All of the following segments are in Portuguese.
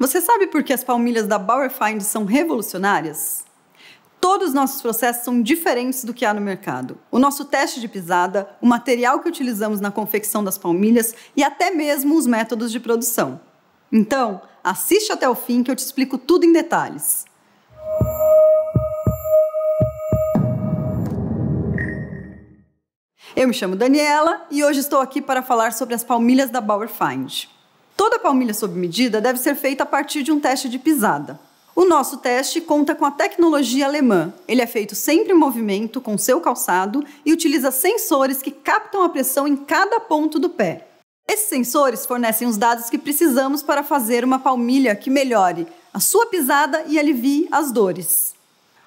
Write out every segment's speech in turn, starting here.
Você sabe por que as palmilhas da Bauerfind são revolucionárias? Todos os nossos processos são diferentes do que há no mercado. O nosso teste de pisada, o material que utilizamos na confecção das palmilhas e até mesmo os métodos de produção. Então, assiste até o fim que eu te explico tudo em detalhes. Eu me chamo Daniela e hoje estou aqui para falar sobre as palmilhas da Bauerfind. Find. Toda palmilha sob medida deve ser feita a partir de um teste de pisada. O nosso teste conta com a tecnologia alemã. Ele é feito sempre em movimento com seu calçado e utiliza sensores que captam a pressão em cada ponto do pé. Esses sensores fornecem os dados que precisamos para fazer uma palmilha que melhore a sua pisada e alivie as dores.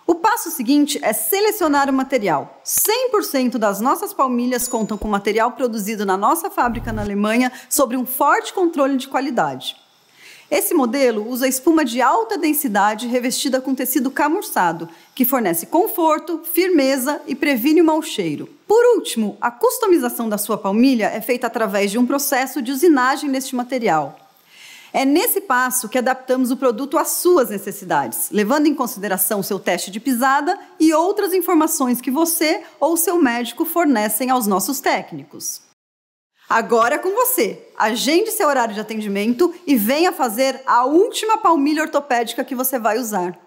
O passo seguinte é selecionar o material. 100% das nossas palmilhas contam com material produzido na nossa fábrica na Alemanha sob um forte controle de qualidade. Esse modelo usa espuma de alta densidade revestida com tecido camurçado, que fornece conforto, firmeza e previne o mau cheiro. Por último, a customização da sua palmilha é feita através de um processo de usinagem neste material. É nesse passo que adaptamos o produto às suas necessidades, levando em consideração o seu teste de pisada e outras informações que você ou seu médico fornecem aos nossos técnicos. Agora é com você. Agende seu horário de atendimento e venha fazer a última palmilha ortopédica que você vai usar.